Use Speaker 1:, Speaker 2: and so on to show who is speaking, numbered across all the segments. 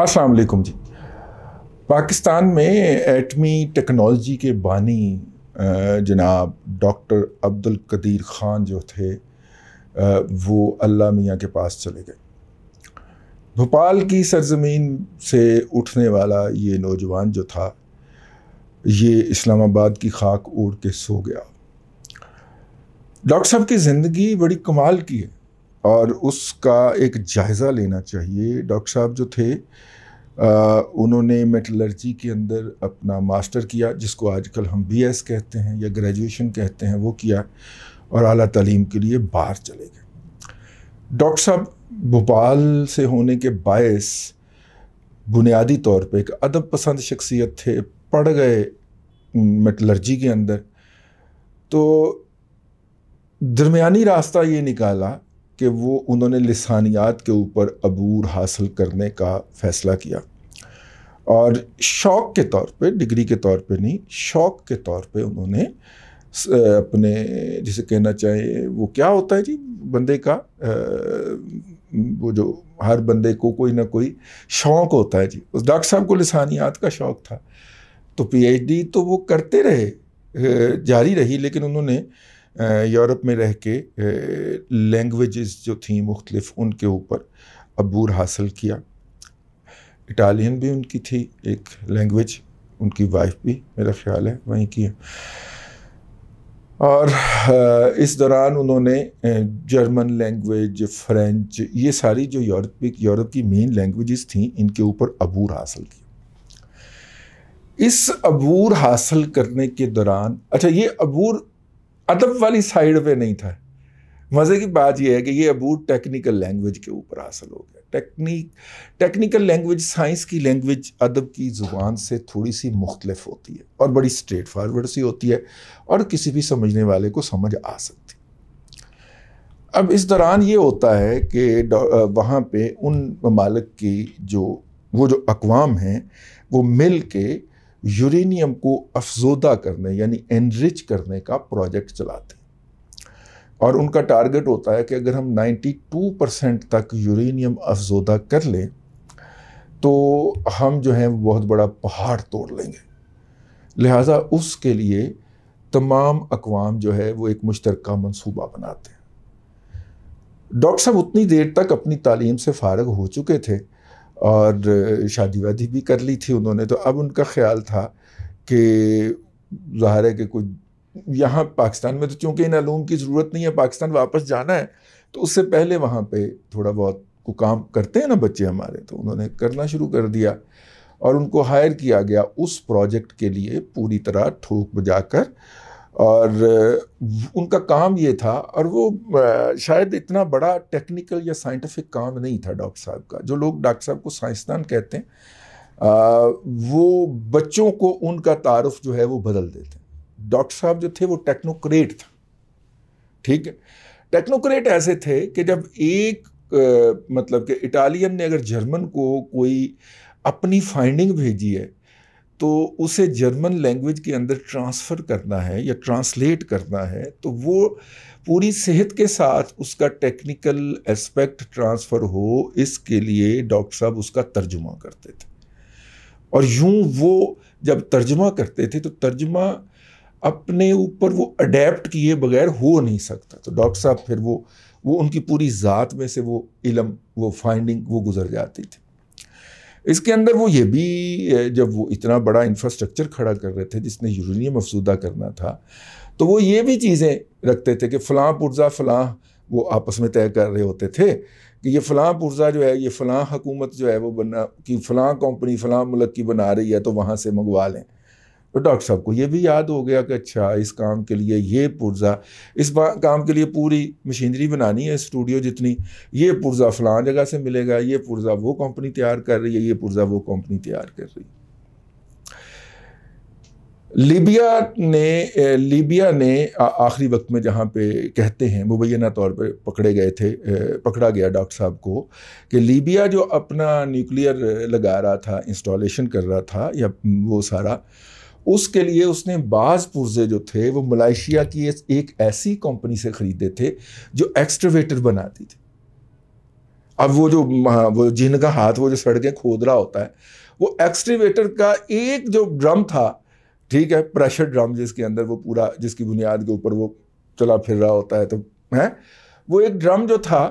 Speaker 1: अस्सलाम वालेकुम जी पाकिस्तान में एटमी टेक्नोलॉजी के बानी जनाब डॉक्टर अब्दुल कदीर ख़ान जो थे वो अल्लाह मियाँ के पास चले गए भोपाल की सरजमीन से उठने वाला ये नौजवान जो था ये इस्लामाबाद की खाक उड़ के सो गया डॉक्टर साहब की ज़िंदगी बड़ी कमाल की है और उसका एक जायज़ा लेना चाहिए डॉक्टर साहब जो थे आ, उन्होंने मेटलर्जी के अंदर अपना मास्टर किया जिसको आजकल हम एस कहते हैं या ग्रेजुएशन कहते हैं वो किया और अली तलीम के लिए बाहर चले गए डॉक्टर साहब भोपाल से होने के बायस बुनियादी तौर पे एक अदब पसंद शख्सियत थे पढ़ गए मेटलर्जी के अंदर तो दरमिया रास्ता ये निकाला कि वो उन्होंने लसानियात के ऊपर अबूर हासिल करने का फ़ैसला किया और शौक़ के तौर पे डिग्री के तौर पे नहीं शौक़ के तौर पे उन्होंने अपने जिसे कहना चाहिए वो क्या होता है जी बंदे का वो जो हर बंदे को कोई ना कोई शौक़ होता है जी उस डॉक्टर साहब को लसानियात का शौक़ था तो पीएचडी तो वो करते रहे जारी रही लेकिन उन्होंने यूरोप में रह के लैंग्वेजेस जो थी मुख्तलफ़ उनके ऊपर अबूर हासिल किया इटालियन भी उनकी थी एक लैंग्वेज उनकी वाइफ भी मेरा ख्याल है वहीं की और इस दौरान उन्होंने जर्मन लैंग्वेज फ्रेंच ये सारी जो यूरोपी यूरोप की मेन लैंग्वेज़ थी इनके ऊपर अबूर हासिल किया इस अबूर हासिल करने के दौरान अच्छा ये अबूर अदब वाली साइड पे नहीं था मज़े की बात यह है कि ये अबूट टेक्निकल लैंग्वेज के ऊपर हासिल हो गया टेक्निक टेक्निकल लैंग्वेज साइंस की लैंग्वेज अदब की ज़ुबान से थोड़ी सी मुख्तलफ होती है और बड़ी स्ट्रेट फारवर्ड सी होती है और किसी भी समझने वाले को समझ आ सकती अब इस दौरान ये होता है कि वहाँ पे उन ममालक की जो वो जो अकवाम हैं वो मिल के यूरेनियम को अफजोदा करने यानी एनरिच करने का प्रोजेक्ट चलाते हैं और उनका टारगेट होता है कि अगर हम 92 परसेंट तक यूरेनियम अफजोदा कर लें तो हम जो हैं बहुत बड़ा पहाड़ तोड़ लेंगे लिहाजा उसके लिए तमाम अकवाम जो है वो एक मुश्तरक मनसूबा बनाते हैं डॉक्टर साहब उतनी देर तक अपनी तालीम से फारग हो चुके थे और शादी वादी भी कर ली थी उन्होंने तो अब उनका ख्याल था कि ज़ाहिर है कि कुछ यहाँ पाकिस्तान में तो चूँकि इन आलूम की ज़रूरत नहीं है पाकिस्तान वापस जाना है तो उससे पहले वहाँ पर थोड़ा बहुत को काम करते हैं ना बच्चे हमारे तो उन्होंने करना शुरू कर दिया और उनको हायर किया गया उस प्रोजेक्ट के लिए पूरी तरह ठोक बजाकर और उनका काम ये था और वो शायद इतना बड़ा टेक्निकल या साइंटिफिक काम नहीं था डॉक्टर साहब का जो लोग डॉक्टर साहब को साइंसदान कहते हैं आ, वो बच्चों को उनका तारफ़ जो है वो बदल देते हैं डॉक्टर साहब जो थे वो टेक्नोक्रेट था ठीक है टेक्नोक्रेट ऐसे थे कि जब एक आ, मतलब कि इटालियन ने अगर जर्मन को कोई अपनी फाइंडिंग भेजी है तो उसे जर्मन लैंग्वेज के अंदर ट्रांसफ़र करना है या ट्रांसलेट करना है तो वो पूरी सेहत के साथ उसका टेक्निकल एस्पेक्ट ट्रांसफ़र हो इसके लिए डॉक्टर साहब उसका तर्जुमा करते थे और यूं वो जब तर्जुमा करते थे तो तर्जुमा अपने ऊपर वो अडेप्ट किए बगैर हो नहीं सकता तो डॉक्टर साहब फिर वो वो उनकी पूरी ज़ात में से वो इलम वो फाइंडिंग वो गुजर जाती थी इसके अंदर वो ये भी जब वो इतना बड़ा इंफ्रास्ट्रक्चर खड़ा कर रहे थे जिसने यूरेनियम अफसूदा करना था तो वो ये भी चीज़ें रखते थे कि फ़लाँ पुर्जा फ़लाँ वो आपस में तय कर रहे होते थे कि ये फ़लाँ पुर्जा जो है ये फ़लाँ हकूमत जो है वो बना कि फ़लाँ कंपनी फ़लाँ मुल्क की बना रही है तो वहाँ से मंगवा लें तो डॉक्टर साहब को ये भी याद हो गया कि अच्छा इस काम के लिए ये पुर्जा इस काम के लिए पूरी मशीनरी बनानी है स्टूडियो जितनी ये पुर्जा फ़लां जगह से मिलेगा ये पुर्जा वो कंपनी तैयार कर रही है ये पुर्जा वो कंपनी तैयार कर रही है लीबिया ने लीबिया ने आखिरी वक्त में जहाँ पे कहते हैं मुबैना तौर पे पकड़े गए थे पकड़ा गया डॉक्टर साहब को कि लीबिया जो अपना न्यूक्लियर लगा रहा था इंस्टॉलेशन कर रहा था या वो सारा उसके लिए उसने बाज पुर्जे जो थे वो मलाइशिया की एक ऐसी कंपनी से ख़रीदे थे जो एक्सट्रवेटर बनाती थी अब वो जो हाँ, वो जिनका हाथ वो जो सड़कें खोद रहा होता है वो एक्सट्रेवेटर का एक जो ड्रम था ठीक है प्रेशर ड्रम जिसके अंदर वो पूरा जिसकी बुनियाद के ऊपर वो चला फिर रहा होता है तो है वो एक ड्रम जो था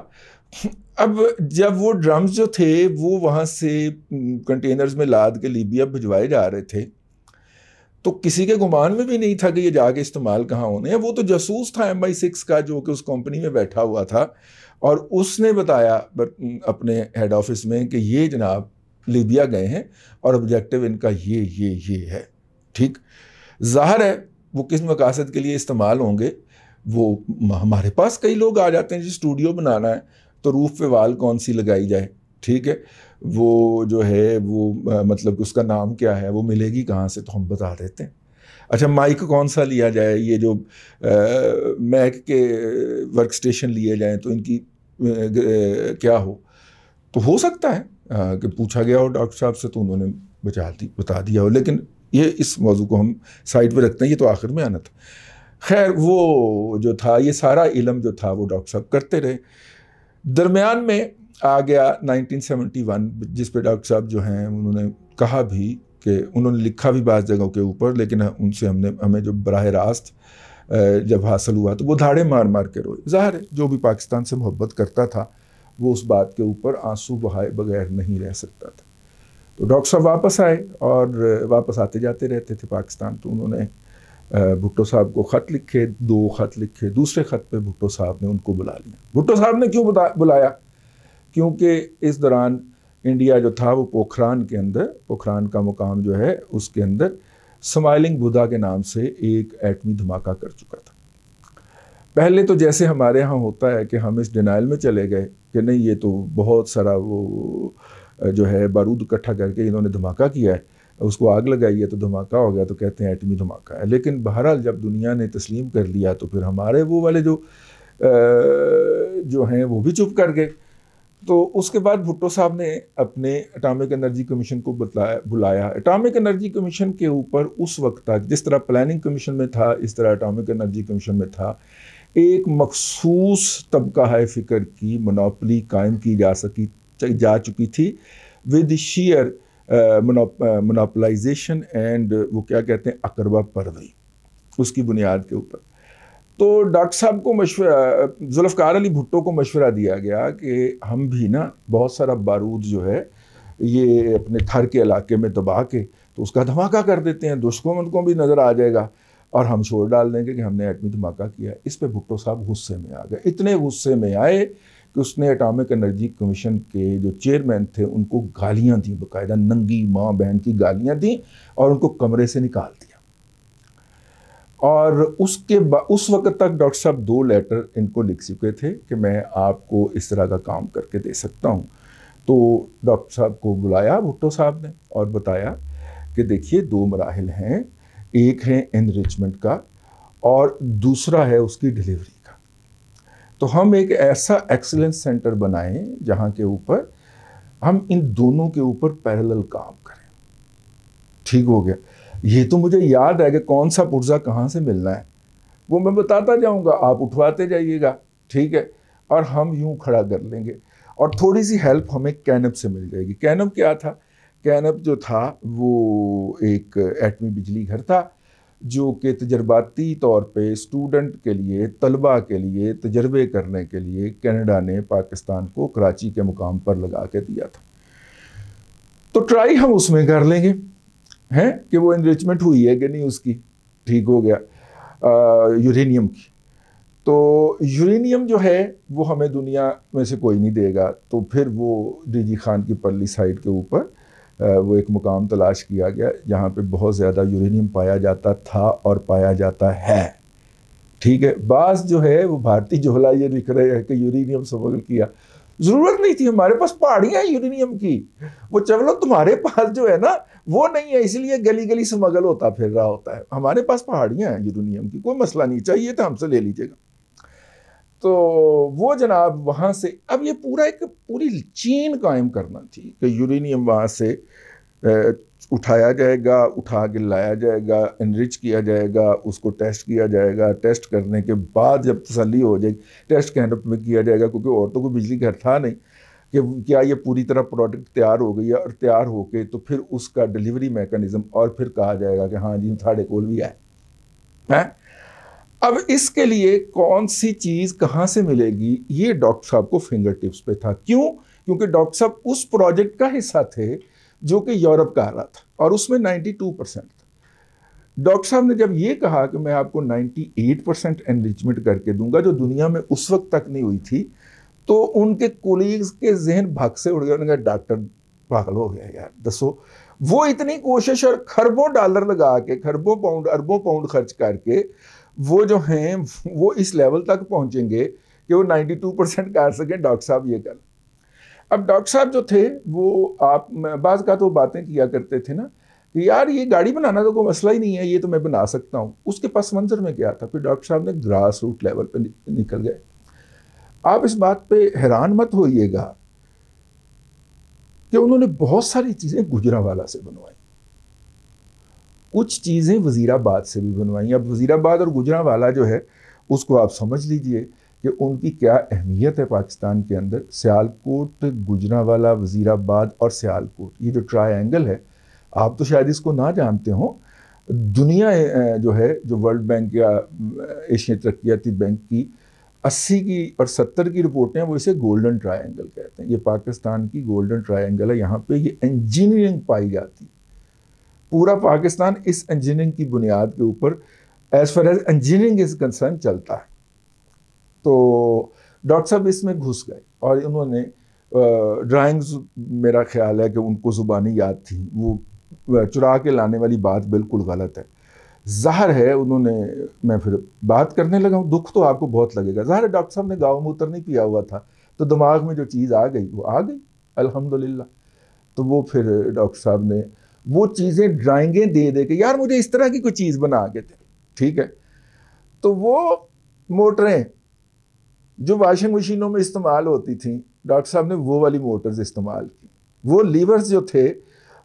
Speaker 1: अब जब वो ड्रम्स जो थे वो वहाँ से कंटेनर्स में लाद के लीबिया भिजवाए जा रहे थे तो किसी के गुमान में भी नहीं था कि ये जाके इस्तेमाल कहाँ होने हैं वो तो जासूस था एम आई सिक्स का जो कि उस कंपनी में बैठा हुआ था और उसने बताया अपने हेड ऑफिस में कि ये जनाब लीबिया गए हैं और ऑब्जेक्टिव इनका ये ये ये है ठीक जाहिर है वो किस मकासद के लिए इस्तेमाल होंगे वो हमारे पास कई लोग आ जाते हैं जी स्टूडियो बनाना है तो रूफ पे वाल कौन सी लगाई जाए ठीक है वो जो है वो मतलब उसका नाम क्या है वो मिलेगी कहाँ से तो हम बता देते हैं अच्छा माइक कौन सा लिया जाए ये जो मैक के वर्क स्टेशन लिए जाएँ तो इनकी क्या हो तो हो सकता है आ, कि पूछा गया हो डॉक्टर साहब से तो उन्होंने बचा दी बता दिया हो लेकिन ये इस मौजू को हम साइड पर रखते हैं ये तो आखिर में आना था खैर वो जो था ये सारा इलम जो था वो डॉक्टर साहब करते रहे दरमियान में आ गया 1971 जिस पे डॉक्टर साहब जो हैं उन्होंने कहा भी कि उन्होंने लिखा भी बाज़ जगहों के ऊपर लेकिन हाँ, उनसे हमने हमें जो बरह रास्त जब हासिल हुआ तो वो धाड़े मार मार के रोए ज़ाहिर है जो भी पाकिस्तान से मोहब्बत करता था वो उस बात के ऊपर आंसू बहाए बगैर नहीं रह सकता था तो डॉक्टर साहब वापस आए और वापस आते जाते रहते थे पाकिस्तान तो उन्होंने भुट्टो साहब को ख़त लिखे दो ख़त लिखे दूसरे ख़त पे भुट्टो साहब ने उनको बुला लिया भुट्टो साहब ने क्यों बुलाया क्योंकि इस दौरान इंडिया जो था वो पोखरान के अंदर पोखरान का मुकाम जो है उसके अंदर स्माइलिंग बुधा के नाम से एक एटमी धमाका कर चुका था पहले तो जैसे हमारे यहाँ होता है कि हम इस डिनाइल में चले गए कि नहीं ये तो बहुत सारा वो जो है बारूद इकट्ठा करके इन्होंने धमाका किया है उसको आग लगाई है तो धमाका हो गया तो कहते हैं एटमी धमाका है लेकिन बहरहाल जब दुनिया ने तस्लीम कर लिया तो फिर हमारे वो वाले जो आ, जो हैं वो भी चुप कर गए तो उसके बाद भुट्टो साहब ने अपने एटॉमिक एनर्जी कमीशन को बुलाया बुलाया एटॉमिक एनर्जी कमीशन के ऊपर उस वक्त तक जिस तरह प्लानिंग कमीशन में था इस तरह एटॉमिक एनर्जी कमीशन में था एक मखसूस तबका है फ़िक्र की मनोपली कायम की जा सकी जा चुकी थी विद शीयर मोनोपलाइजेशन एंड वो क्या कहते हैं अकरबा परवई उसकी बुनियाद के ऊपर तो डॉक्टर साहब को मशवरा जुल्फ़ार अली भुट्टो को मशवरा दिया गया कि हम भी ना बहुत सारा बारूद जो है ये अपने थर के इलाके में दबा के तो उसका धमाका कर देते हैं दुश्मन को भी नज़र आ जाएगा और हम शोर डाल देंगे कि हमने एटमी धमाका किया इस पर भुट्टो साहब गुस्से में आ गए इतने गुस्से में आए कि उसने एटॉमिक एनर्जी कमीशन के जो चेयरमैन थे उनको गालियाँ दी बाकायदा नंगी माँ बहन की गालियाँ दी और उनको कमरे से निकाल दिया और उसके उस वक्त तक डॉक्टर साहब दो लेटर इनको लिख चुके थे कि मैं आपको इस तरह का काम करके दे सकता हूँ तो डॉक्टर साहब को बुलाया भुट्टो साहब ने और बताया कि देखिए दो मराहल हैं एक है इनरिचमेंट का और दूसरा है उसकी डिलीवरी का तो हम एक ऐसा एक्सेलेंस सेंटर बनाएं जहाँ के ऊपर हम इन दोनों के ऊपर पैरेलल काम करें ठीक हो गया ये तो मुझे याद है कि कौन सा पुर्जा कहाँ से मिलना है वो मैं बताता जाऊँगा आप उठवाते जाइएगा ठीक है और हम यूँ खड़ा कर लेंगे और थोड़ी सी हेल्प हमें कैनप से मिल जाएगी कैनप क्या था कैनप जो था वो एक एटमी बिजली घर था जो कि तजर्बाती तौर पे स्टूडेंट के लिए तलबा के लिए तजर्बे करने के लिए कनाडा ने पाकिस्तान को कराची के मुकाम पर लगा के दिया था तो ट्राई हम उसमें कर लेंगे है कि वो इनरिचमेंट हुई है कि नहीं उसकी ठीक हो गया यूरेनियम की तो यूरेनियम जो है वो हमें दुनिया में से कोई नहीं देगा तो फिर वो डीजी खान की पर्ली साइड के ऊपर वो एक मुकाम तलाश किया गया जहाँ पे बहुत ज़्यादा यूरेनियम पाया जाता था और पाया जाता है ठीक है बास जो है वो भारतीय जोहला ये लिख रहे हैं कि यूरेनियम स्मगल किया ज़रूरत नहीं थी हमारे पास पहाड़ियाँ यूरेनियम की वो चलो तुम्हारे पास जो है ना वो नहीं है इसीलिए गली गली स्मगल होता फिर रहा होता है हमारे पास पहाड़ियाँ हैं यूरेनियम की कोई मसला नहीं चाहिए तो हमसे ले लीजिएगा तो वो जनाब वहाँ से अब ये पूरा एक पूरी चीन कायम करना थी कि यूरेनियम वहाँ से उठाया जाएगा उठा के लाया जाएगा इनरिच किया जाएगा उसको टेस्ट किया जाएगा टेस्ट करने के बाद जब तसली हो जाएगी टेस्ट कैंडअप में किया जाएगा क्योंकि औरतों को बिजली घर था नहीं कि क्या ये पूरी तरह प्रोडक्ट तैयार हो गई है और तैयार होके तो फिर उसका डिलीवरी मैकेनिज़्म और फिर कहा जाएगा कि हाँ जी साढ़े कोल भी है हैं अब इसके लिए कौन सी चीज़ कहाँ से मिलेगी ये डॉक्टर साहब को फिंगर टिप्स पे था क्यों क्योंकि डॉक्टर साहब उस प्रोजेक्ट का हिस्सा थे जो कि यूरोप का आ रहा था और उसमें 92 परसेंट था डॉक्टर साहब ने जब ये कहा कि मैं आपको 98 परसेंट एनरिचमेंट करके दूंगा जो दुनिया में उस वक्त तक नहीं हुई थी तो उनके कोलीग्स के जहन भाग से उड़ गए उन्होंने कहा डॉक्टर पागल हो गया यार दसो वो इतनी कोशिश और खरबों डॉलर लगा के खरबों पाउंड अरबों पाउंड खर्च करके वो जो हैं वो इस लेवल तक पहुंचेंगे कि वो 92 परसेंट कर सकें डॉक्टर साहब ये कर अब डॉक्टर साहब जो थे वो आप बाज का तो बातें किया करते थे ना कि यार ये गाड़ी बनाना तो कोई मसला ही नहीं है ये तो मैं बना सकता हूँ उसके पास मंजर में क्या था फिर डॉक्टर साहब ने ग्रास रूट लेवल पर निकल गए आप इस बात पे हैरान मत होइएगा कि उन्होंने बहुत सारी चीज़ें गुजरावाला से बनवाई कुछ चीज़ें वज़ीराबाद से भी बनवाई अब वज़ीराबाद और गुजरावाला जो है उसको आप समझ लीजिए कि उनकी क्या अहमियत है पाकिस्तान के अंदर सियालकोट गुजरावाला वज़ीराबाद और सियालकोट ये जो ट्रायंगल है आप तो शायद इसको ना जानते हो दुनिया जो है जो वर्ल्ड बैंक या एशिया तरक्याती बैंक की अस्सी की और सत्तर की रिपोर्टें वो इसे गोल्डन ट्रायंगल कहते हैं ये पाकिस्तान की गोल्डन ट्रायंगल है यहाँ पे ये इंजीनियरिंग पाई जाती है पूरा पाकिस्तान इस इंजीनियरिंग की बुनियाद के ऊपर as far as engineering is concern चलता है तो डॉक्टर साहब इसमें घुस गए और इन्होंने ड्राइंग्स मेरा ख्याल है कि उनको ज़ुबानी याद थी वो चुरा के लाने वाली बात बिल्कुल गलत है जहर है उन्होंने मैं फिर बात करने लगा हूँ दुख तो आपको बहुत लगेगा जहर डॉक्टर साहब ने गाँव मूत्र नहीं पिया हुआ था तो दिमाग में जो चीज़ आ गई वो आ गई अल्हम्दुलिल्लाह तो वो फिर डॉक्टर साहब ने वो चीज़ें ड्राइंगें दे दे के यार मुझे इस तरह की कोई चीज़ बना के थे ठीक है तो वो मोटरें जो वाशिंग मशीनों में इस्तेमाल होती थी डॉक्टर साहब ने वो वाली मोटर्स इस्तेमाल की वो लीवर्स जो थे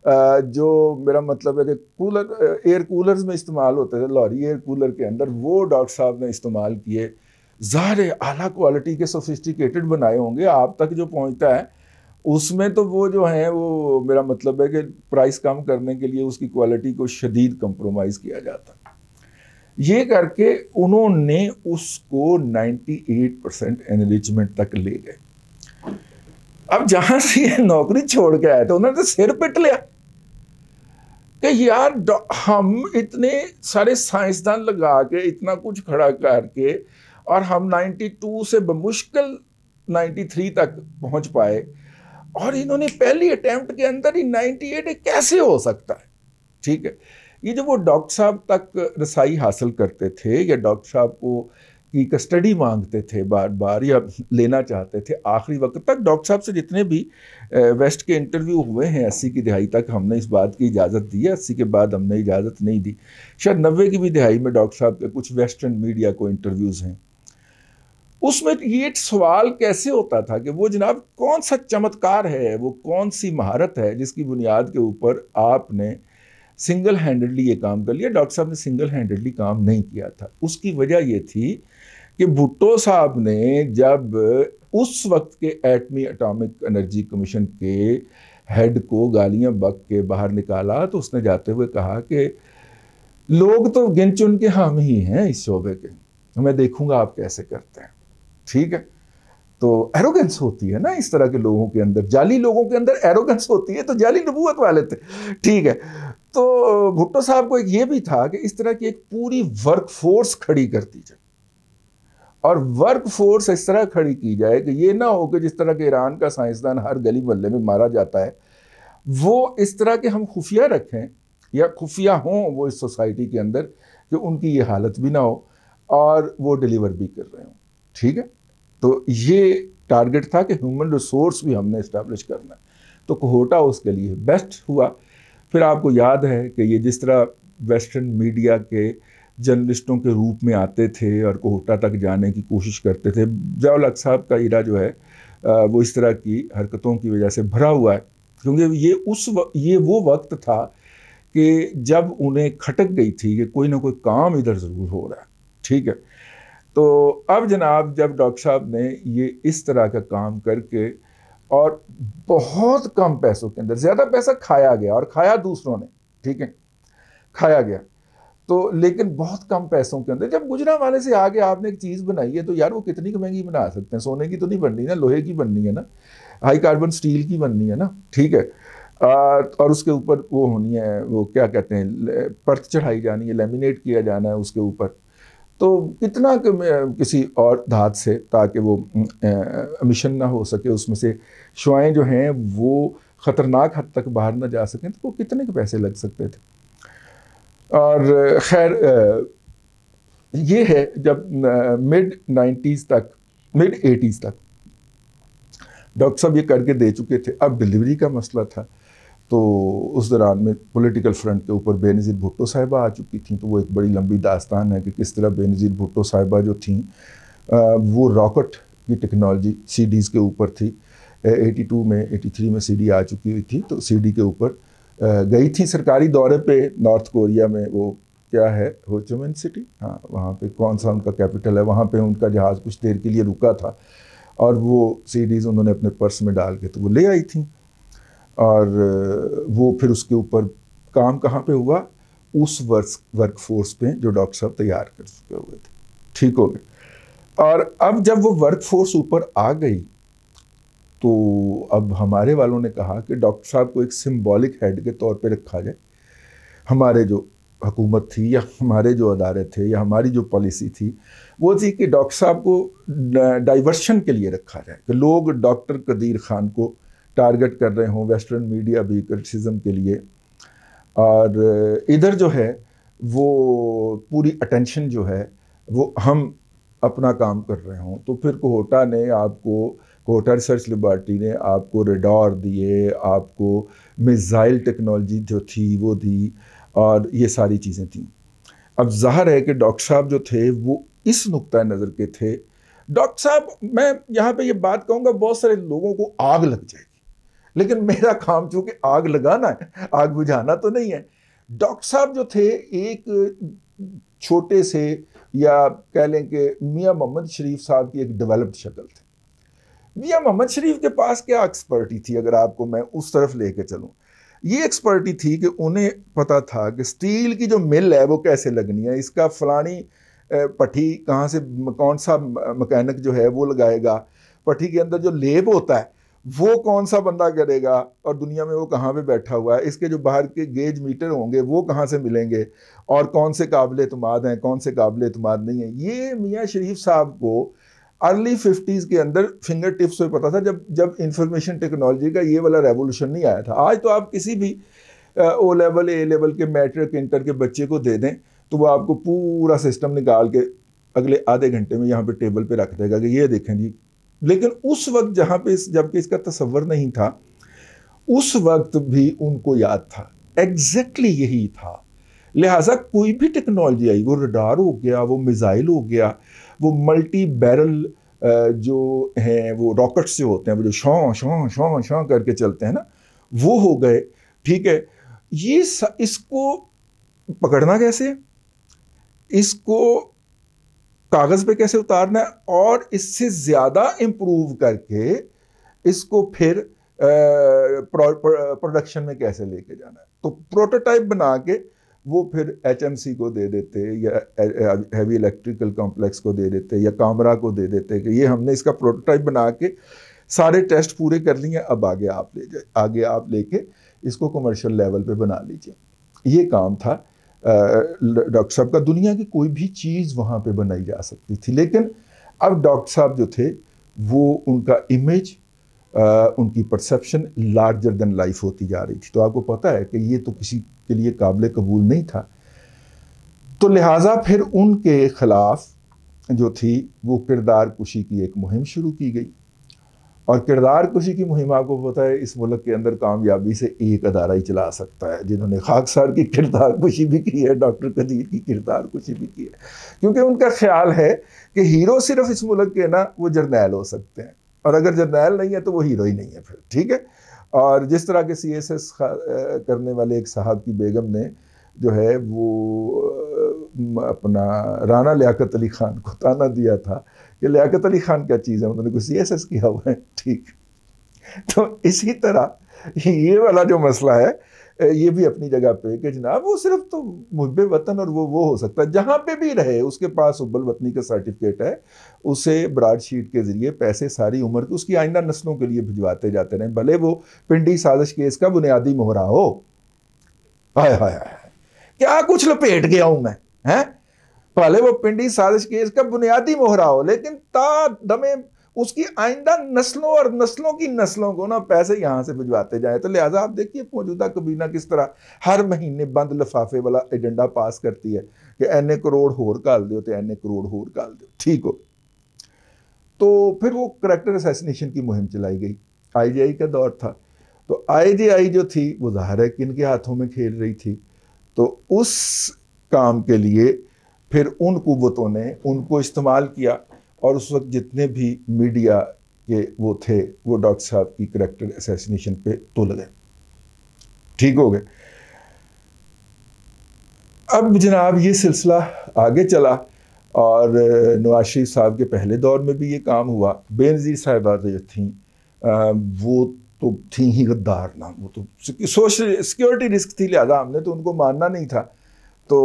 Speaker 1: जो मेरा मतलब है कि कूलर एयर कूलर्स में इस्तेमाल होते थे लॉरी एयर कूलर के अंदर वो डॉक्टर साहब ने इस्तेमाल किए ज़ाहिर आला क्वालिटी के सोफिस्टिकेटेड बनाए होंगे आप तक जो पहुंचता है उसमें तो वो जो है वो मेरा मतलब है कि प्राइस कम करने के लिए उसकी क्वालिटी को शदीद कंप्रोमाइज़ किया जाता ये करके उन्होंने उसको 98 परसेंट एनरिचमेंट तक ले गए अब जहाँ से ये नौकरी छोड़ के आए थे उन्होंने तो सिर पिट लिया कि यार हम इतने सारे साइंसदान लगा के इतना कुछ खड़ा करके और हम 92 से बमुश्किल 93 तक पहुंच पाए और इन्होंने पहली अटैम्प्ट के अंदर ही 98 कैसे हो सकता है ठीक है ये जब वो डॉक्टर साहब तक रसाई हासिल करते थे या डॉक्टर साहब को की कस्टडी मांगते थे बार बार या लेना चाहते थे आखिरी वक्त तक डॉक्टर साहब से जितने भी वेस्ट के इंटरव्यू हुए हैं अस्सी की दिहाई तक हमने इस बात की इजाज़त दी है अस्सी के बाद हमने इजाज़त नहीं दी शायद नब्बे की भी दिहाई में डॉक्टर साहब के कुछ वेस्टर्न मीडिया को इंटरव्यूज़ हैं उसमें ये सवाल कैसे होता था कि वो जनाब कौन सा चमत्कार है वो कौन सी महारत है जिसकी बुनियाद के ऊपर आपने सिंगल हैंडेडली ये काम कर लिया डॉक्टर साहब ने सिंगल हैंडेडली काम नहीं किया था उसकी वजह ये थी कि भुट्टो साहब ने जब उस वक्त के एटमी एटॉमिक एनर्जी कमीशन के हेड को गालियां बक के बाहर निकाला तो उसने जाते हुए कहा कि लोग तो गिन चुन के हम ही हैं इस शोबे के मैं देखूंगा आप कैसे करते हैं ठीक है तो एरोगेंस होती है ना इस तरह के लोगों के अंदर जाली लोगों के अंदर एरोगेंस होती है तो जाली नबूत वाले थे ठीक है तो भुट्टो साहब को एक ये भी था कि इस तरह की एक पूरी वर्कफोर्स खड़ी कर दी जाए और वर्क फोर्स इस तरह खड़ी की जाए कि ये ना हो कि जिस तरह के ईरान का साइंसदान हर गली मोहल्ले में मारा जाता है वो इस तरह के हम खुफिया रखें या खुफिया हों वो इस सोसाइटी के अंदर कि उनकी ये हालत भी ना हो और वो डिलीवर भी कर रहे हों ठीक है तो ये टारगेट था कि ह्यूमन रिसोर्स भी हमने इस्टेब्लिश करना है तो कोहोटा उसके लिए बेस्ट हुआ फिर आपको याद है कि ये जिस तरह वेस्टर्न मीडिया के जर्नलिस्टों के रूप में आते थे और कोहटा तक जाने की कोशिश करते थे जयाल साहब का इरा जो है वो इस तरह की हरकतों की वजह से भरा हुआ है क्योंकि ये उस ये वो वक्त था कि जब उन्हें खटक गई थी कि कोई ना कोई काम इधर ज़रूर हो रहा है ठीक है तो अब जनाब जब डॉक्टर साहब ने ये इस तरह का काम करके और बहुत कम पैसों के अंदर ज़्यादा पैसा खाया गया और खाया दूसरों ने ठीक है खाया गया तो लेकिन बहुत कम पैसों के अंदर जब गुजरा वाले से आगे आपने एक चीज़ बनाई है तो यार वो कितनी महंगी बना सकते हैं सोने की तो नहीं बननी ना लोहे की बननी है ना हाई कार्बन स्टील की बननी है ना ठीक है और उसके ऊपर वो होनी है वो क्या कहते हैं परत चढ़ाई जानी है लेमिनेट किया जाना है उसके ऊपर तो कितना किसी और धात से ताकि वो मिशन ना हो सके उसमें से शुआएँ जो हैं वो ख़तरनाक हद तक बाहर ना जा सकें तो वो कितने के पैसे लग सकते थे और खैर ये है जब मिड नाइन्टीज़ तक मिड एटीज़ तक डॉक्टर साहब ये करके दे चुके थे अब डिलीवरी का मसला था तो उस दौरान में पॉलिटिकल फ्रंट के ऊपर बेनज़ीर भुट्टो साहिबा आ चुकी थी तो वो एक बड़ी लंबी दास्तान है कि किस तरह बेनज़ीर भुट्टो साहिबा जो थी वो रॉकेट की टेक्नोलॉजी सीडीज़ के ऊपर थी 82 में 83 में सीडी आ चुकी हुई थी तो सीडी के ऊपर गई थी सरकारी दौरे पे नॉर्थ कोरिया में वो क्या है होचमिन सिटी हाँ वहाँ पे कौन सा उनका कैपिटल है वहाँ पे उनका जहाज़ कुछ देर के लिए रुका था और वो सीडीज़ उन्होंने अपने पर्स में डाल के तो वो ले आई थी और वो फिर उसके ऊपर काम कहाँ पे हुआ उस वर्क वर्क फोर्स पे जो डॉक्टर साहब तैयार कर चुके हुए थे ठीक हो गए और अब जब वो वर्क फोर्स ऊपर आ गई तो अब हमारे वालों ने कहा कि डॉक्टर साहब को एक सिंबॉलिक हेड के तौर पे रखा जाए हमारे जो हकूमत थी या हमारे जो अदारे थे या हमारी जो पॉलिसी थी वो थी कि डॉक्टर साहब को डाइवर्शन के लिए रखा जाए कि लोग डॉक्टर कदीर ख़ान को टारगेट कर रहे हों वेस्टर्न मीडिया भी क्रिटिसिज्म के लिए और इधर जो है वो पूरी अटेंशन जो है वो हम अपना काम कर रहे हों तो फिर कोहटा ने आपको कोटा रिसर्च लेबार्ट्री ने आपको रेडार दिए आपको मिज़ाइल टेक्नोलॉजी जो थी वो दी और ये सारी चीज़ें थी अब जाहिर है कि डॉक्टर साहब जो थे वो इस नुक़ नज़र के थे डॉक्टर साहब मैं यहाँ पे ये बात कहूँगा बहुत सारे लोगों को आग लग जाएगी लेकिन मेरा काम चूँकि आग लगाना है आग बुझाना तो नहीं है डॉक्टर साहब जो थे एक छोटे से या कह लें कि मियाँ मोहम्मद शरीफ साहब की एक डेवलप्ड शक्ल थे मियाँ मोहम्मद शरीफ के पास क्या एक्सपर्टी थी अगर आपको मैं उस तरफ ले कर चलूँ ये एक्सपर्टी थी कि उन्हें पता था कि स्टील की जो मिल है वो कैसे लगनी है इसका फलानी पट्टी कहाँ से कौन सा मकैनिक जो है वो लगाएगा पट्टी के अंदर जो लेप होता है वो कौन सा बंदा करेगा और दुनिया में वो कहाँ पे बैठा हुआ है इसके जो बाहर के गेज मीटर होंगे वो कहाँ से मिलेंगे और कौन से काबिल अतमाद हैं कौन से काबिल अतमाद नहीं हैं ये मियाँ शरीफ साहब को अर्ली फिफ्टीज़ के अंदर फिंगर टिप्स पे पता था जब जब इंफॉर्मेशन टेक्नोलॉजी का ये वाला रेवोल्यूशन नहीं आया था आज तो आप किसी भी ओ लेवल ए लेवल के मैट्रिक इंटर के बच्चे को दे दें तो वो आपको पूरा सिस्टम निकाल के अगले आधे घंटे में यहाँ पे टेबल पे रख देगा कि ये देखें जी लेकिन उस वक्त जहाँ पे इस जबकि इसका तस्वर नहीं था उस वक्त भी उनको याद था एग्जैक्टली exactly यही था लिहाजा कोई भी टेक्नोलॉजी आई वो रडार हो गया वो मिज़ाइल हो गया वो मल्टी बैरल जो हैं वो रॉकेट से होते हैं वो जो शौ शौ शौ शौ करके चलते हैं ना वो हो गए ठीक है ये इसको पकड़ना कैसे इसको कागज़ पे कैसे उतारना है और इससे ज़्यादा इम्प्रूव करके इसको फिर प्रोडक्शन में कैसे लेके जाना है तो प्रोटोटाइप बना के वो फिर एच को दे देते या हैवी इलेक्ट्रिकल कॉम्प्लेक्स को दे देते या कामरा को दे देते कि ये हमने इसका प्रोटोटाइप बना के सारे टेस्ट पूरे कर लिए अब आगे आप ले जाए आगे आप लेके इसको कमर्शियल लेवल पे बना लीजिए ये काम था डॉक्टर साहब का दुनिया की कोई भी चीज़ वहाँ पे बनाई जा सकती थी लेकिन अब डॉक्टर साहब जो थे वो उनका इमेज आ, उनकी परसेप्शन लार्जर देन लाइफ होती जा रही थी तो आपको पता है कि ये तो किसी के लिए काबिल कबूल नहीं था तो लिहाजा फिर उनके ख़िलाफ़ जो थी वो किरदार कुशी की एक मुहिम शुरू की गई और किरदार कुशी की मुहिम आपको पता है इस मुल्क के अंदर कामयाबी से एक अदारा ही चला सकता है जिन्होंने खाकसार की किरदार कुशी भी की है डॉक्टर कदीर की किरदार कुशी भी की है क्योंकि उनका ख्याल है कि हीरो सिर्फ इस मुल्क के ना वो जर्नैल हो सकते हैं और अगर जर्नैल नहीं है तो वो हीरो ही नहीं है फिर ठीक है और जिस तरह के सी एस एस करने वाले एक साहब की बेगम ने जो है वो अपना राना लियाकत अली ख़ान को ताना दिया था कि लियाकत अली ख़ान क्या चीज़ है उन्होंने कुछ सी एस एस किया हुआ है ठीक तो इसी तरह ये वाला जो मसला है ये भी अपनी जगह पे कि जनाब वो सिर्फ तो मुहब वतन और वो वो हो सकता है जहाँ पे भी रहे उसके पास उब्बल वतनी का सर्टिफिकेट है उसे ब्राड के ज़रिए पैसे सारी उम्र उसकी आइंदा नस्लों के लिए भिजवाते जाते रहे भले वो पिंडी साजिश केस का बुनियादी मोहरा हो हाय हाय हाय क्या कुछ लपेट गया हूँ मैं हैं भले वो पिंडी साजिश केस का बुनियादी मोहरा हो लेकिन ता दमे उसकी आइंदा नस्लों और नस्लों की नस्लों को ना पैसे यहाँ से भिजवाते जाए तो लिहाजा आप देखिए मौजूदा कबीना किस तरह हर महीने बंद लफाफे वाला एजेंडा पास करती है कि एने करोड़ होर घाल दो तो एने करोड़ होर घाल दो ठीक हो तो फिर वो करैक्टर असैसिनेशन की मुहिम चलाई गई आई का दौर था तो आई जो थी वो ज़ाहिर है किन के हाथों में खेल रही थी तो उस काम के लिए फिर उन कुतों ने उनको इस्तेमाल किया और उस वक्त जितने भी मीडिया के वो थे वो डॉक्टर साहब की करेक्टर एसेसिनेशन पे तुल तो गए ठीक हो गए अब जनाब ये सिलसिला आगे चला और नवाज शरीफ साहब के पहले दौर में भी ये काम हुआ बेनज़ीर साहिबा जो थी वो तो थी ही गद्दार ना वो तो सोशल सिक्योरिटी रिस्क थी लिहाजा हमने तो उनको मानना नहीं था तो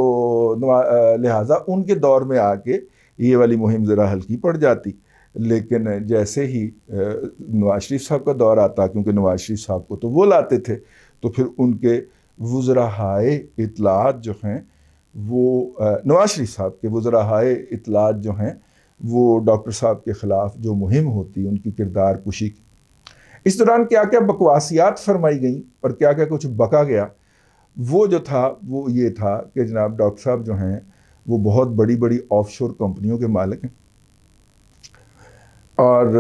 Speaker 1: लिहाजा उनके दौर में आके ये वाली मुहिम ज़रा हल्की पड़ जाती लेकिन जैसे ही नवाज शरीफ साहब का दौर आता क्योंकि नवाज शरीफ साहब को तो वो लाते थे तो फिर उनके वज़राए इतलात जो हैं वो नवाज शरीफ साहब के वज़राए इतलात जो हैं वो डॉक्टर साहब के ख़िलाफ़ जो मुहिम होती उनकी किरदार कुशी की इस दौरान क्या क्या बकवासियात फरमाई गई और क्या क्या कुछ बका गया वो जो था वो ये था कि जनाब डॉक्टर साहब जो हैं वो बहुत बड़ी बड़ी ऑफशोर कंपनियों के मालिक हैं और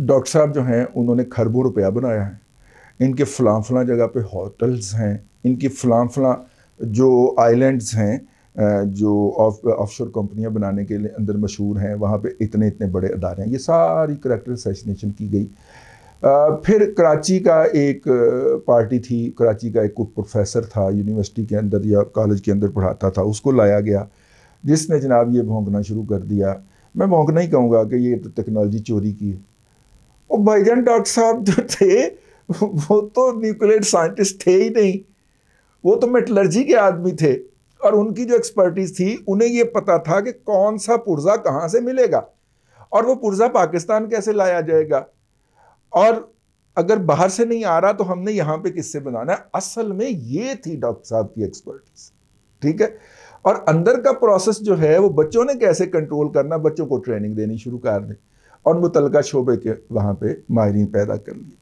Speaker 1: डॉक्टर साहब जो हैं उन्होंने खरबों रुपया बनाया है इनके फलां फलां जगह पे होटल्स हैं इनकी फलां फ़लाँ जो आइलैंड्स हैं जो ऑफ ऑफशोर कंपनियां बनाने के लिए अंदर मशहूर हैं वहाँ पे इतने इतने बड़े अदारे हैं ये सारी करैक्टर सेशनेशन की गई फिर कराची का एक पार्टी थी कराची का एक प्रोफेसर था यूनिवर्सिटी के अंदर या कॉलेज के अंदर पढ़ाता था उसको लाया गया जिसने जनाब ये भोंकना शुरू कर दिया मैं भोंकना ही कहूँगा कि ये तो टेक्नोलॉजी चोरी की है और भाईजान डॉक्टर साहब जो थे वो तो न्यूक्लियर साइंटिस्ट थे ही नहीं वो तो मेटलर्जी के आदमी थे और उनकी जो एक्सपर्टीज थी उन्हें ये पता था कि कौन सा पुर्जा कहाँ से मिलेगा और वो पुर्जा पाकिस्तान कैसे लाया जाएगा और अगर बाहर से नहीं आ रहा तो हमने यहाँ पे किससे बनाना है असल में ये थी डॉक्टर साहब की एक्सपर्टीज ठीक है और अंदर का प्रोसेस जो है वो बच्चों ने कैसे कंट्रोल करना बच्चों को ट्रेनिंग देनी शुरू कर दी और मुतलका शोबे के वहाँ पे माहरीन पैदा कर लिए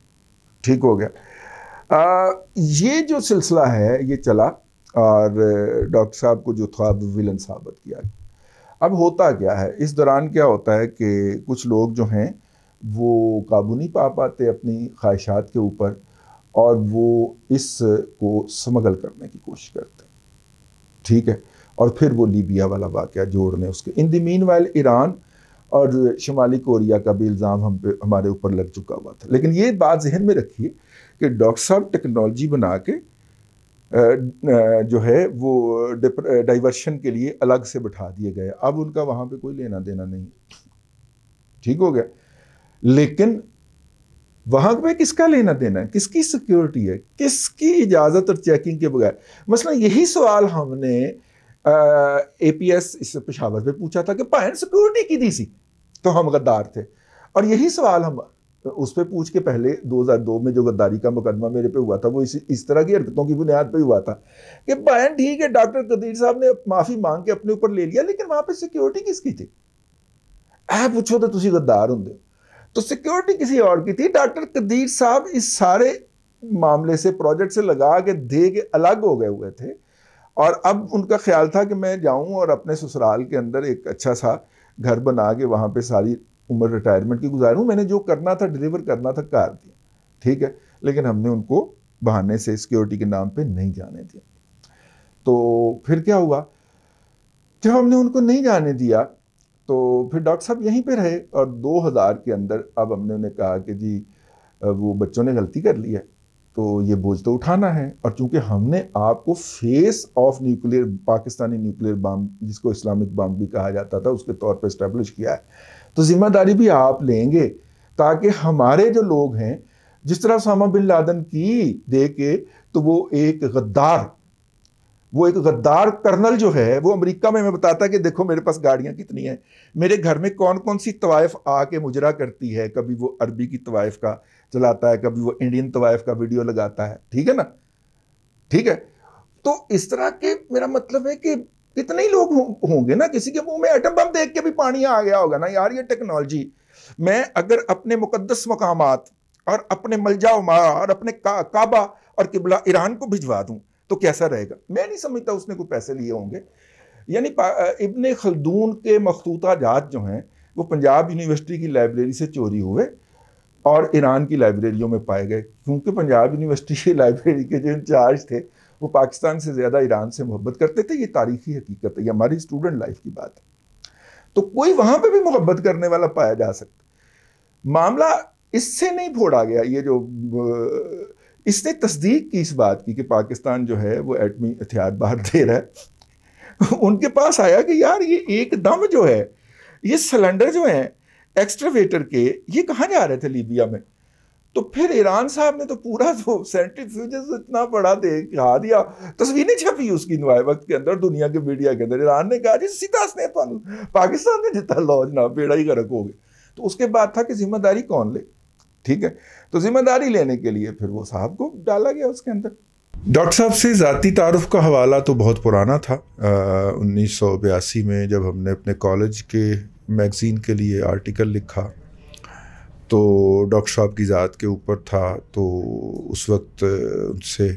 Speaker 1: ठीक हो गया आ, ये जो सिलसिला है ये चला और डॉक्टर साहब को जो था विलन साबित किया अब होता क्या है इस दौरान क्या होता है कि कुछ लोग जो हैं वो काबू नहीं पा पाते अपनी ख्वाहिशात के ऊपर और वो इस को स्मगल करने की कोशिश करते हैं ठीक है और फिर वो लीबिया वाला वाक़ जोड़ने उसके in the meanwhile Iran और शुमाली कोरिया का भी इल्ज़ाम हम पे हमारे ऊपर लग चुका हुआ था लेकिन ये बात जहन में रखिए कि डॉक्टर साहब टेक्नोलॉजी बना के जो है वो डाइवर्शन के लिए अलग से बैठा दिए गए अब उनका वहाँ पे कोई लेना देना नहीं ठीक हो गया लेकिन वहां पे किसका लेना देना है किसकी सिक्योरिटी है किसकी इजाज़त और चेकिंग के बगैर मसला यही सवाल हमने ए पी एस इस पेशावर पे पूछा था कि पायन सिक्योरिटी की दी सी तो हम गद्दार थे और यही सवाल हम उस पर पूछ के पहले 2002 में जो गद्दारी का मुकदमा मेरे पे हुआ था वो इस इस तरह की हरकतों की बुनियाद पे हुआ था कि पायन ठीक है डॉक्टर कदीर साहब ने माफ़ी मांग के अपने ऊपर ले लिया लेकिन वहाँ पर सिक्योरिटी किसकी थी ऐ पूछो तो तुम गद्दार होंगे तो सिक्योरिटी किसी और की थी डॉक्टर कदीर साहब इस सारे मामले से प्रोजेक्ट से लगा के दे के अलग हो गए हुए थे और अब उनका ख्याल था कि मैं जाऊं और अपने ससुराल के अंदर एक अच्छा सा घर बना के वहाँ पे सारी उम्र रिटायरमेंट की गुजारूँ मैंने जो करना था डिलीवर करना था कार दिया ठीक है लेकिन हमने उनको बहाने से सिक्योरिटी के नाम पे नहीं जाने दिया तो फिर क्या हुआ जब हमने उनको नहीं जाने दिया तो फिर डॉक्टर साहब यहीं पे रहे और 2000 के अंदर अब हमने उन्हें कहा कि जी वो बच्चों ने गलती कर ली है तो ये बोझ तो उठाना है और चूंकि हमने आपको face of nuclear Pakistani nuclear bomb जिसको इस्लामिक बम भी कहा जाता था उसके तौर पर इस्टेब्लिश किया है तो ज़िम्मेदारी भी आप लेंगे ताकि हमारे जो लोग हैं जिस तरह सामा बिन लादन की दे के तो वो एक गद्दार वो एक गद्दार कर्नल जो है वो अमेरिका में मैं बताता कि देखो मेरे पास गाड़ियाँ कितनी हैं मेरे घर में कौन कौन सी तवायफ़ आके मुजरा करती है कभी वो अरबी की तवायफ़ का चलाता है कभी वो इंडियन तवायफ़ का वीडियो लगाता है ठीक है ना ठीक है तो इस तरह के मेरा मतलब है कि कितने ही लोग होंगे ना किसी के मुंह में एटम बम देख के भी पानी आ गया होगा ना यार ये टेक्नोलॉजी मैं अगर अपने मुकदस मकाम और अपने मलजा और अपने का, काबा और किबला ईरान को भिजवा दूँ तो कैसा रहेगा मैं नहीं समझता उसने कोई पैसे लिए होंगे यानी इबन खलदून के मखतूता जात जो हैं वो पंजाब यूनिवर्सिटी की लाइब्रेरी से चोरी हुए और ईरान की लाइब्रेरियों में पाए गए क्योंकि पंजाब यूनिवर्सिटी की लाइब्रेरी के जो इंचार्ज थे वो पाकिस्तान से ज़्यादा ईरान से मोहब्बत करते थे ये तारीखी हकीकत है ये हमारी स्टूडेंट लाइफ की बात है तो कोई वहाँ पर भी मोहब्बत करने वाला पाया जा सकता मामला इससे नहीं फोड़ा गया ये जो इसने तस्दीक की इस बात की कि पाकिस्तान जो है वो एटमी हथियार बाहर दे रहा है उनके पास आया कि यार ये एक दम जो है ये सिलेंडर जो है एक्सट्रावेटर के ये कहाँ जा रहे थे लीबिया में तो फिर ईरान साहब ने तो पूरा जो सेंट्रीफ्यूजस तो इतना बड़ा कहा दिया तस्वीरें छपी उसकी नुआ वक्त के अंदर दुनिया के मीडिया के अंदर ईरान ने कहा जी सीधा स्नेह पाकिस्तान ने जितना लॉज ना बेड़ा ही गर्क हो गए तो उसके बाद था कि जिम्मेदारी कौन ले ठीक है तो जिम्मेदारी लेने के लिए फिर वो साहब को डाला गया उसके अंदर डॉक्टर साहब से ज़ाती तारफ़ का हवाला तो बहुत पुराना था उन्नीस सौ बयासी में जब हमने अपने कॉलेज के मैगज़ीन के लिए आर्टिकल लिखा तो डॉक्टर साहब की ज़ात के ऊपर था तो उस वक्त उनसे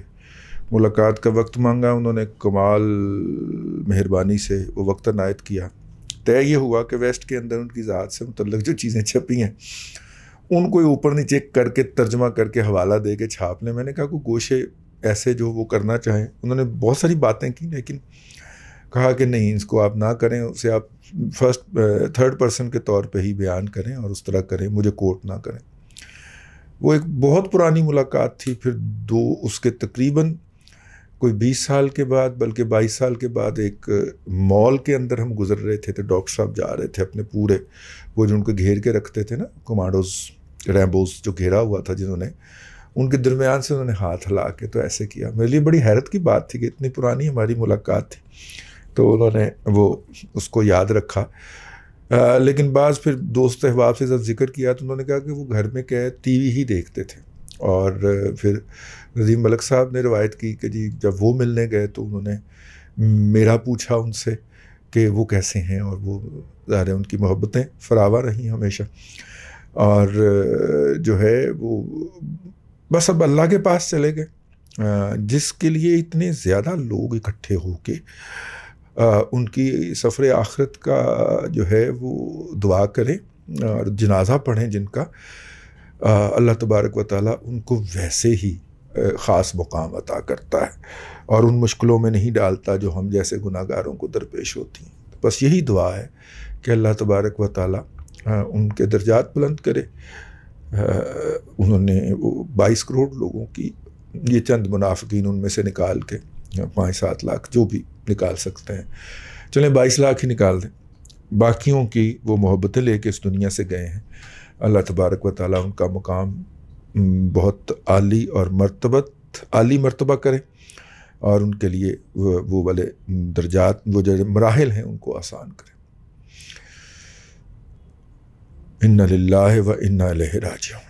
Speaker 1: मुलाकात का वक्त मांगा उन्होंने कमाल मेहरबानी से वो वक्त अनायत किया तय ये हुआ कि वेस्ट के अंदर उनकी ज़ात से मतलब जो चीज़ें छपी हैं उनको ऊपर नीचे करके तर्जमा करके हवाला दे के छापने मैंने कहा कि गोशे ऐसे जो वो करना चाहें उन्होंने बहुत सारी बातें की लेकिन कहा कि नहीं इसको आप ना करें उसे आप फर्स्ट थर्ड पर्सन के तौर पे ही बयान करें और उस तरह करें मुझे कोर्ट ना करें वो एक बहुत पुरानी मुलाकात थी फिर दो उसके तकरीबन कोई बीस साल के बाद बल्कि बाईस साल के बाद एक मॉल के अंदर हम गुजर रहे थे तो डॉक्टर साहब जा रहे थे अपने पूरे वो जो उनको घेर के रखते थे ना कमांडोज़ रैम्बोज जो घेरा हुआ था जिन्होंने उनके दरमियान से उन्होंने हाथ हिला के तो ऐसे किया मेरे लिए बड़ी हैरत की बात थी कि इतनी पुरानी हमारी मुलाकात थी तो उन्होंने वो उसको याद रखा आ, लेकिन बाद फिर दोस्त अहबाब से जब जिक्र किया तो उन्होंने कहा कि वो घर में क्या है टी ही देखते थे और फिर नजीम मलक साहब ने रवायत की कि जी जब वो मिलने गए तो उन्होंने मेरा पूछा उनसे कि वो कैसे हैं और वो ज़ाहिर उनकी मोहब्बतें फरावा रहीं हमेशा और जो है वो बस अब अल्लाह के पास चले गए जिसके लिए इतने ज़्यादा लोग इकट्ठे होके उनकी सफ़र आखरत का जो है वो दुआ करें और जनाजा पढ़ें जिनका अल्लाह तबारक व ताली उनको वैसे ही ख़ास मुकाम अता करता है और उन मुश्किलों में नहीं डालता जो हम जैसे गुनागारों को दरपेश होती हैं बस यही दुआ है कि अल्लाह तबारक व ताली उनके दर्जात बुलंद करे उन्होंने वो बाईस करोड़ लोगों की ये चंद मुनाफिन उनमें से निकाल के पाँच सात लाख जो भी निकाल सकते हैं चलें बाईस लाख ही निकाल दें बाकियों की वो मोहब्बतें लेके इस दुनिया से गए हैं अल्लाह तबारक व ताली उनका मुकाम बहुत आली और मरतबत आली मरतबा करें और उनके लिए वो वाले दर्जात वो जो मराहल हैं उनको आसान करें इन्ना लाह व इन्ना लहराज